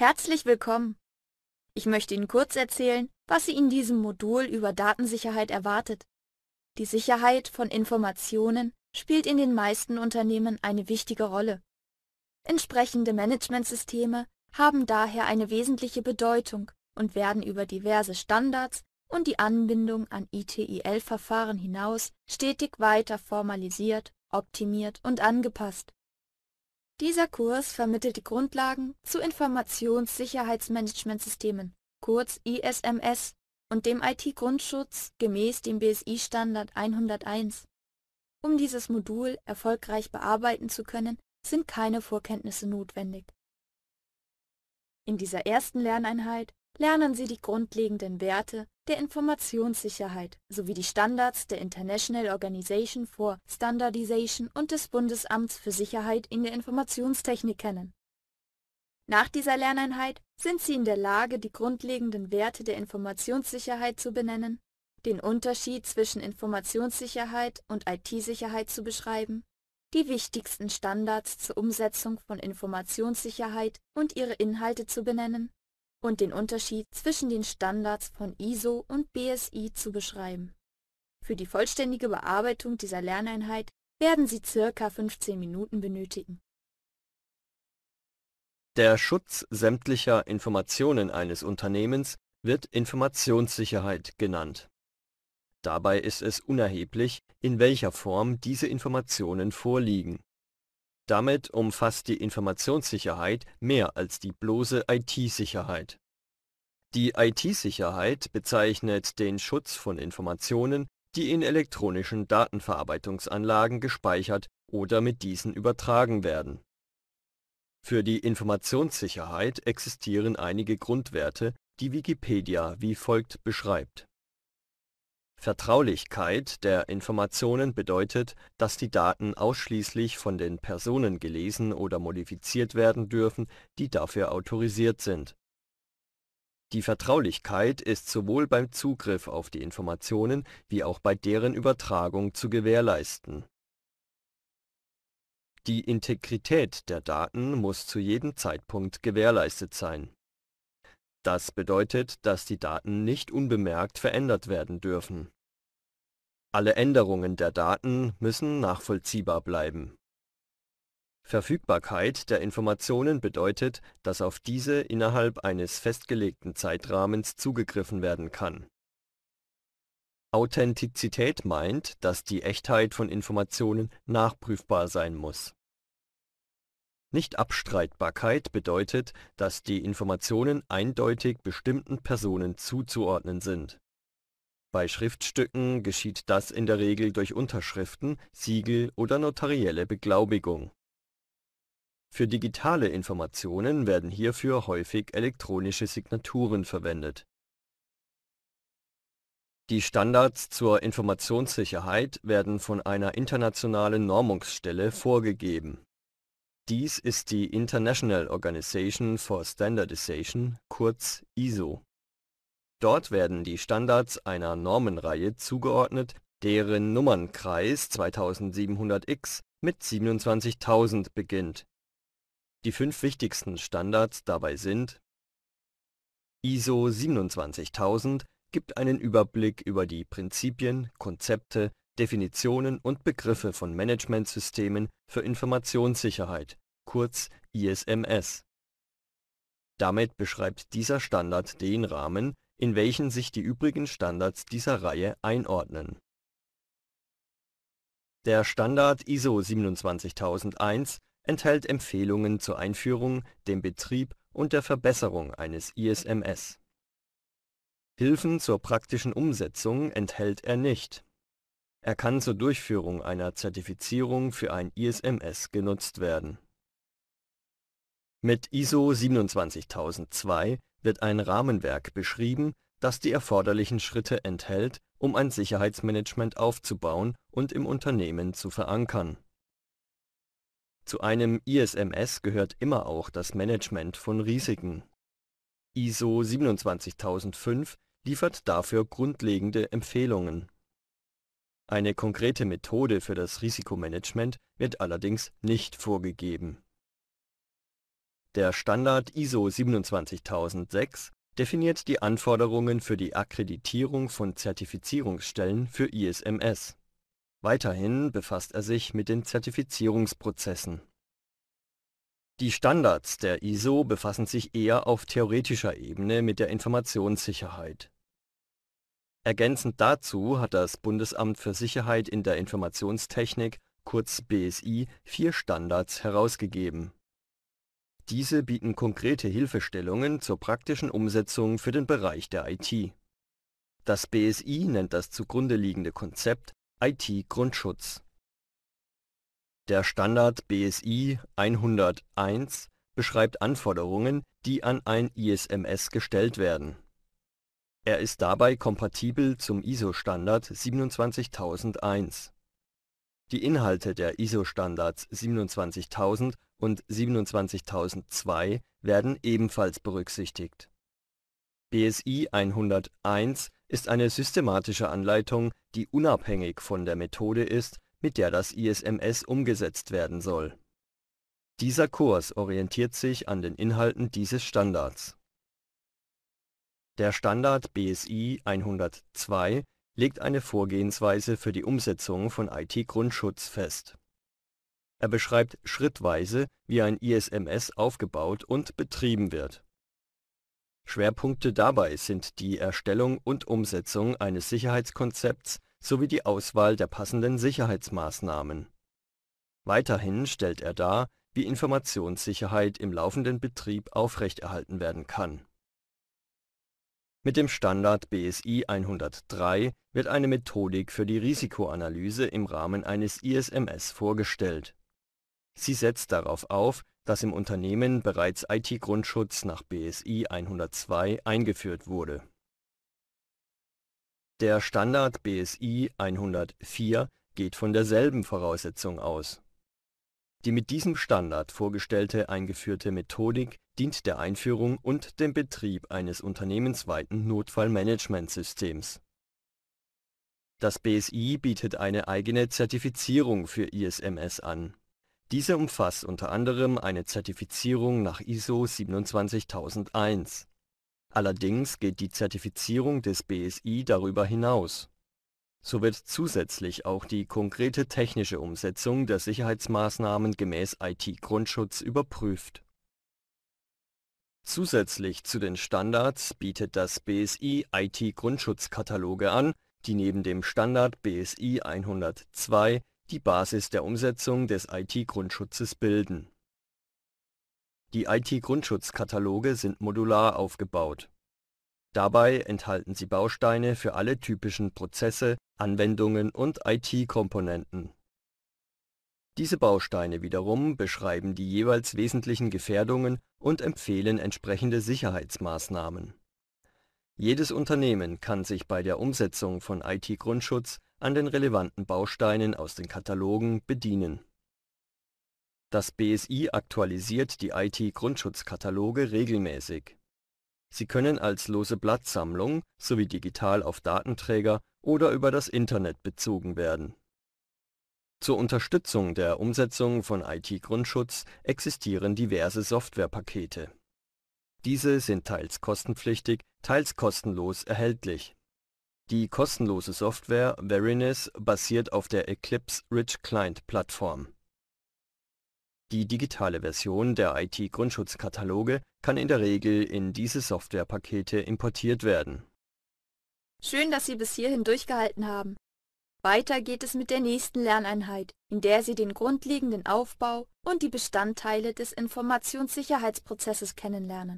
Herzlich willkommen! Ich möchte Ihnen kurz erzählen, was Sie in diesem Modul über Datensicherheit erwartet. Die Sicherheit von Informationen spielt in den meisten Unternehmen eine wichtige Rolle. Entsprechende Managementsysteme haben daher eine wesentliche Bedeutung und werden über diverse Standards und die Anbindung an ITIL-Verfahren hinaus stetig weiter formalisiert, optimiert und angepasst. Dieser Kurs vermittelt die Grundlagen zu Informationssicherheitsmanagementsystemen, kurz ISMS, und dem IT-Grundschutz gemäß dem BSI-Standard 101. Um dieses Modul erfolgreich bearbeiten zu können, sind keine Vorkenntnisse notwendig. In dieser ersten Lerneinheit lernen Sie die grundlegenden Werte der Informationssicherheit sowie die Standards der International Organization for Standardization und des Bundesamts für Sicherheit in der Informationstechnik kennen. Nach dieser Lerneinheit sind Sie in der Lage, die grundlegenden Werte der Informationssicherheit zu benennen, den Unterschied zwischen Informationssicherheit und IT-Sicherheit zu beschreiben, die wichtigsten Standards zur Umsetzung von Informationssicherheit und ihre Inhalte zu benennen und den Unterschied zwischen den Standards von ISO und BSI zu beschreiben. Für die vollständige Bearbeitung dieser Lerneinheit werden Sie ca. 15 Minuten benötigen. Der Schutz sämtlicher Informationen eines Unternehmens wird Informationssicherheit genannt. Dabei ist es unerheblich, in welcher Form diese Informationen vorliegen damit umfasst die Informationssicherheit mehr als die bloße IT-Sicherheit. Die IT-Sicherheit bezeichnet den Schutz von Informationen, die in elektronischen Datenverarbeitungsanlagen gespeichert oder mit diesen übertragen werden. Für die Informationssicherheit existieren einige Grundwerte, die Wikipedia wie folgt beschreibt Vertraulichkeit der Informationen bedeutet, dass die Daten ausschließlich von den Personen gelesen oder modifiziert werden dürfen, die dafür autorisiert sind. Die Vertraulichkeit ist sowohl beim Zugriff auf die Informationen wie auch bei deren Übertragung zu gewährleisten. Die Integrität der Daten muss zu jedem Zeitpunkt gewährleistet sein das bedeutet, dass die Daten nicht unbemerkt verändert werden dürfen. Alle Änderungen der Daten müssen nachvollziehbar bleiben. Verfügbarkeit der Informationen bedeutet, dass auf diese innerhalb eines festgelegten Zeitrahmens zugegriffen werden kann. Authentizität meint, dass die Echtheit von Informationen nachprüfbar sein muss Nichtabstreitbarkeit bedeutet, dass die Informationen eindeutig bestimmten Personen zuzuordnen sind. Bei Schriftstücken geschieht das in der Regel durch Unterschriften, Siegel oder notarielle Beglaubigung. Für digitale Informationen werden hierfür häufig elektronische Signaturen verwendet. Die Standards zur Informationssicherheit werden von einer internationalen Normungsstelle vorgegeben dies ist die International Organization for Standardization, kurz ISO. Dort werden die Standards einer Normenreihe zugeordnet, deren Nummernkreis 2700X mit 27000 beginnt. Die fünf wichtigsten Standards dabei sind ISO 27000 gibt einen Überblick über die Prinzipien, Konzepte, Definitionen und Begriffe von Managementsystemen für Informationssicherheit kurz ISMS. Damit beschreibt dieser Standard den Rahmen, in welchen sich die übrigen Standards dieser Reihe einordnen. Der Standard ISO 27001 enthält Empfehlungen zur Einführung, dem Betrieb und der Verbesserung eines ISMS. Hilfen zur praktischen Umsetzung enthält er nicht. Er kann zur Durchführung einer Zertifizierung für ein ISMS genutzt werden mit ISO 27002 wird ein Rahmenwerk beschrieben, das die erforderlichen Schritte enthält, um ein Sicherheitsmanagement aufzubauen und im Unternehmen zu verankern. Zu einem ISMS gehört immer auch das Management von Risiken. ISO 27005 liefert dafür grundlegende Empfehlungen. Eine konkrete Methode für das Risikomanagement wird allerdings nicht vorgegeben der Standard ISO 27006 definiert die Anforderungen für die Akkreditierung von Zertifizierungsstellen für ISMS. Weiterhin befasst er sich mit den Zertifizierungsprozessen. Die Standards der ISO befassen sich eher auf theoretischer Ebene mit der Informationssicherheit. Ergänzend dazu hat das Bundesamt für Sicherheit in der Informationstechnik kurz BSI vier Standards herausgegeben diese bieten konkrete Hilfestellungen zur praktischen Umsetzung für den Bereich der IT. Das BSI nennt das zugrunde liegende Konzept IT-Grundschutz. Der Standard BSI 101 beschreibt Anforderungen, die an ein ISMS gestellt werden. Er ist dabei kompatibel zum ISO-Standard 27001. Die Inhalte der ISO-Standards 27000 und 27002 werden ebenfalls berücksichtigt. BSI 101 ist eine systematische Anleitung, die unabhängig von der Methode ist, mit der das ISMS umgesetzt werden soll. Dieser Kurs orientiert sich an den Inhalten dieses Standards. Der Standard BSI 102 legt eine Vorgehensweise für die Umsetzung von IT-Grundschutz fest. Er beschreibt schrittweise, wie ein ISMS aufgebaut und betrieben wird. Schwerpunkte dabei sind die Erstellung und Umsetzung eines Sicherheitskonzepts sowie die Auswahl der passenden Sicherheitsmaßnahmen. Weiterhin stellt er dar, wie Informationssicherheit im laufenden Betrieb aufrechterhalten werden kann mit dem Standard BSI 103 wird eine Methodik für die Risikoanalyse im Rahmen eines ISMS vorgestellt. Sie setzt darauf auf, dass im Unternehmen bereits IT-Grundschutz nach BSI 102 eingeführt wurde. Der Standard BSI 104 geht von derselben Voraussetzung aus. Die mit diesem Standard vorgestellte eingeführte Methodik dient der Einführung und dem Betrieb eines unternehmensweiten Notfallmanagementsystems. Das BSI bietet eine eigene Zertifizierung für ISMS an. Diese umfasst unter anderem eine Zertifizierung nach ISO 27001. Allerdings geht die Zertifizierung des BSI darüber hinaus. So wird zusätzlich auch die konkrete technische Umsetzung der Sicherheitsmaßnahmen gemäß IT-Grundschutz überprüft Zusätzlich zu den Standards bietet das BSI IT-Grundschutzkataloge an, die neben dem Standard BSI 102 die Basis der Umsetzung des IT-Grundschutzes bilden. Die IT-Grundschutzkataloge sind modular aufgebaut. Dabei enthalten sie Bausteine für alle typischen Prozesse, Anwendungen und IT-Komponenten diese Bausteine wiederum beschreiben die jeweils wesentlichen Gefährdungen und empfehlen entsprechende Sicherheitsmaßnahmen. Jedes Unternehmen kann sich bei der Umsetzung von IT-Grundschutz an den relevanten Bausteinen aus den Katalogen bedienen. Das BSI aktualisiert die IT-Grundschutzkataloge regelmäßig. Sie können als lose Blattsammlung sowie digital auf Datenträger oder über das Internet bezogen werden zur Unterstützung der Umsetzung von IT-Grundschutz existieren diverse Softwarepakete. Diese sind teils kostenpflichtig, teils kostenlos erhältlich. Die kostenlose Software Veriness basiert auf der Eclipse Rich Client Plattform. Die digitale Version der IT-Grundschutzkataloge kann in der Regel in diese Softwarepakete importiert werden. Schön, dass Sie bis hierhin durchgehalten haben. Weiter geht es mit der nächsten Lerneinheit, in der Sie den grundlegenden Aufbau und die Bestandteile des Informationssicherheitsprozesses kennenlernen